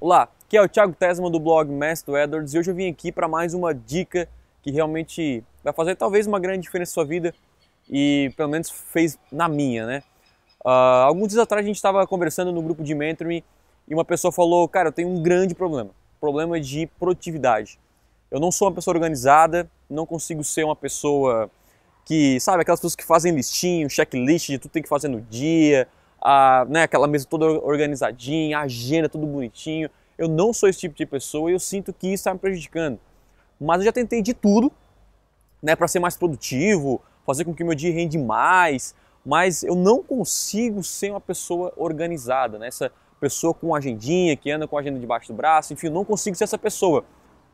Olá, aqui é o Thiago Tesma do blog Master Edwards e hoje eu vim aqui para mais uma dica que realmente vai fazer talvez uma grande diferença na sua vida e pelo menos fez na minha, né? Uh, alguns dias atrás a gente estava conversando no grupo de mentoring e uma pessoa falou, cara, eu tenho um grande problema, problema de produtividade. Eu não sou uma pessoa organizada, não consigo ser uma pessoa que, sabe, aquelas pessoas que fazem listinho, checklist de tudo que tem que fazer no dia, a, né, aquela mesa toda organizadinha, a agenda tudo bonitinho. Eu não sou esse tipo de pessoa e eu sinto que isso está me prejudicando. Mas eu já tentei de tudo, né, para ser mais produtivo, fazer com que meu dia rende mais, mas eu não consigo ser uma pessoa organizada, né? Essa pessoa com agendinha, que anda com a agenda debaixo do braço, enfim, eu não consigo ser essa pessoa.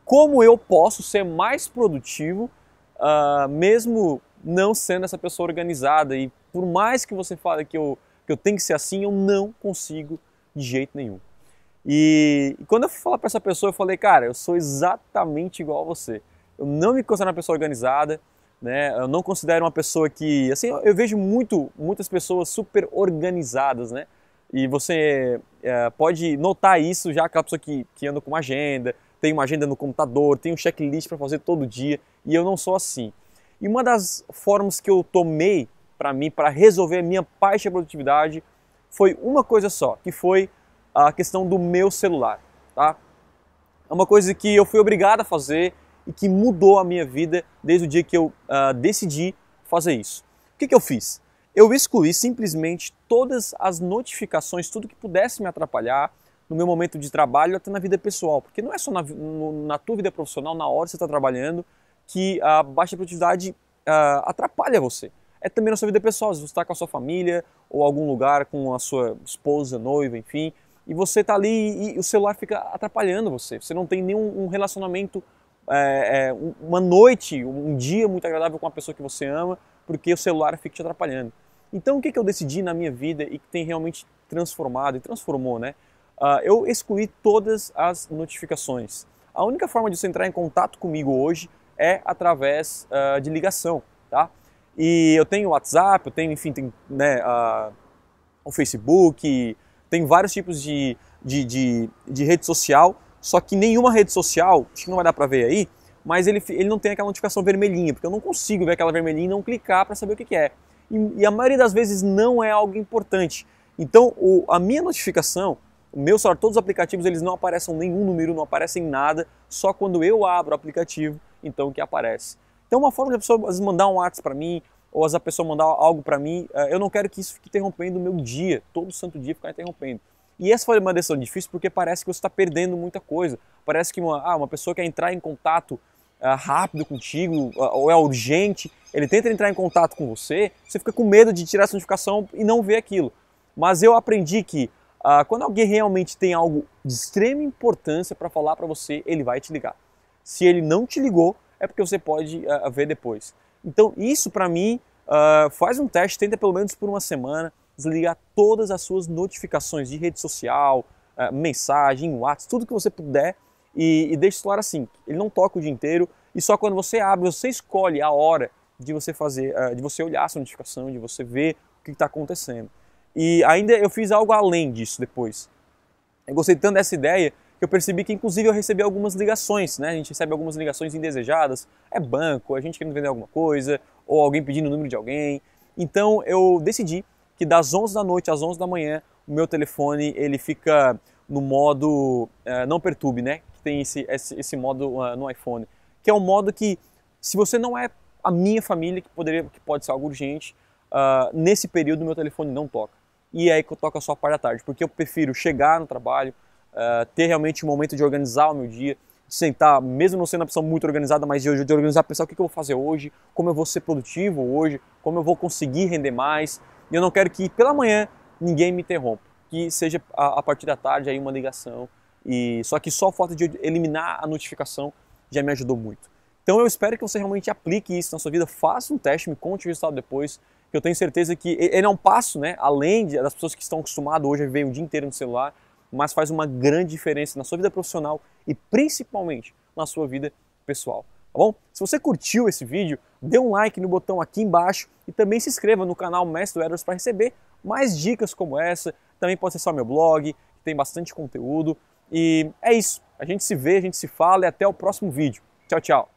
Como eu posso ser mais produtivo uh, mesmo não sendo essa pessoa organizada? E por mais que você fale que eu que eu tenho que ser assim, eu não consigo de jeito nenhum. E, e quando eu fui falar para essa pessoa, eu falei, cara, eu sou exatamente igual a você. Eu não me considero uma pessoa organizada, né? Eu não considero uma pessoa que, assim, eu, eu vejo muito, muitas pessoas super organizadas, né? E você é, pode notar isso já aquela pessoa que, que anda com uma agenda, tem uma agenda no computador, tem um checklist para fazer todo dia, e eu não sou assim. E uma das formas que eu tomei para mim, para resolver a minha baixa produtividade, foi uma coisa só, que foi a questão do meu celular, tá? É uma coisa que eu fui obrigado a fazer e que mudou a minha vida desde o dia que eu uh, decidi fazer isso. O que, que eu fiz? Eu excluí simplesmente todas as notificações, tudo que pudesse me atrapalhar no meu momento de trabalho até na vida pessoal, porque não é só na, no, na tua vida profissional, na hora que você está trabalhando, que a baixa produtividade uh, atrapalha você é também na sua vida pessoal. Se você está com a sua família ou algum lugar com a sua esposa, noiva, enfim, e você está ali e o celular fica atrapalhando você. Você não tem nenhum um relacionamento, é, é, uma noite, um dia muito agradável com a pessoa que você ama, porque o celular fica te atrapalhando. Então, o que, que eu decidi na minha vida e que tem realmente transformado e transformou, né? Uh, eu excluí todas as notificações. A única forma de você entrar em contato comigo hoje é através uh, de ligação, tá? E eu tenho WhatsApp, eu tenho, enfim, tem, né, a, o Facebook, tem vários tipos de, de, de, de, rede social, só que nenhuma rede social, acho que não vai dar para ver aí, mas ele, ele não tem aquela notificação vermelhinha, porque eu não consigo ver aquela vermelhinha e não clicar para saber o que, que é. E, e, a maioria das vezes não é algo importante. Então, o, a minha notificação, o meu celular, todos os aplicativos, eles não aparecem nenhum número, não aparecem nada, só quando eu abro o aplicativo, então que aparece. Então, uma forma de a pessoa às mandar um WhatsApp para mim, ou a pessoa mandar algo para mim, eh, eu não quero que isso fique interrompendo o meu dia, todo santo dia ficar interrompendo. E essa foi uma decisão difícil porque parece que você está perdendo muita coisa. Parece que uma, ah, uma pessoa quer entrar em contato ah, rápido contigo, ah, ou é urgente, ele tenta entrar em contato com você, você fica com medo de tirar essa notificação e não ver aquilo. Mas eu aprendi que ah, quando alguém realmente tem algo de extrema importância para falar para você, ele vai te ligar. Se ele não te ligou, é porque você pode uh, ver depois. Então, isso para mim, uh, faz um teste, tenta pelo menos por uma semana desligar todas as suas notificações de rede social, uh, mensagem, WhatsApp, tudo que você puder e, e deixe claro assim, ele não toca o dia inteiro e só quando você abre, você escolhe a hora de você fazer, de você olhar essa notificação, de você ver o que está acontecendo. E ainda eu fiz algo além disso depois. Eu gostei tanto dessa ideia que eu percebi que inclusive eu recebi algumas ligações, né? A gente recebe algumas ligações indesejadas, é banco, a gente querendo vender alguma coisa, ou alguém pedindo o número de alguém. Então eu decidi que das 11 da noite às 11 da manhã, o meu telefone ele fica no modo uh, não perturbe, né? Que tem esse, esse, esse modo uh, no iPhone, que é um modo que se você não é a minha família, que, poderia, que pode ser algo urgente, uh, nesse período meu telefone não toca. E é aí que eu toco só a parte da tarde, porque eu prefiro chegar no trabalho, ah, ter realmente um momento de organizar o meu dia, de sentar, mesmo não sendo uma pessoa muito organizada, mas de, de organizar, pensar o que, eu vou fazer hoje, como eu vou ser produtivo hoje, como eu vou conseguir render mais. E eu não quero que pela manhã ninguém me interrompa, que seja a, a partir da tarde aí uma ligação. E só que só a falta de eliminar a notificação já me ajudou muito. Então eu espero que você realmente aplique isso na sua vida, faça um teste, me conte o resultado depois, que eu tenho certeza que ele é um passo, né, além das pessoas que estão acostumadas hoje a viver o dia inteiro no celular, mas faz uma grande diferença na sua vida profissional e principalmente na sua vida pessoal. Tá bom? Se você curtiu esse vídeo, dê um like no botão aqui embaixo e também se inscreva no canal Mestre Edwards para receber mais dicas como essa. Também pode acessar meu blog, que tem bastante conteúdo. E é isso. A gente se vê, a gente se fala e até o próximo vídeo. Tchau, tchau.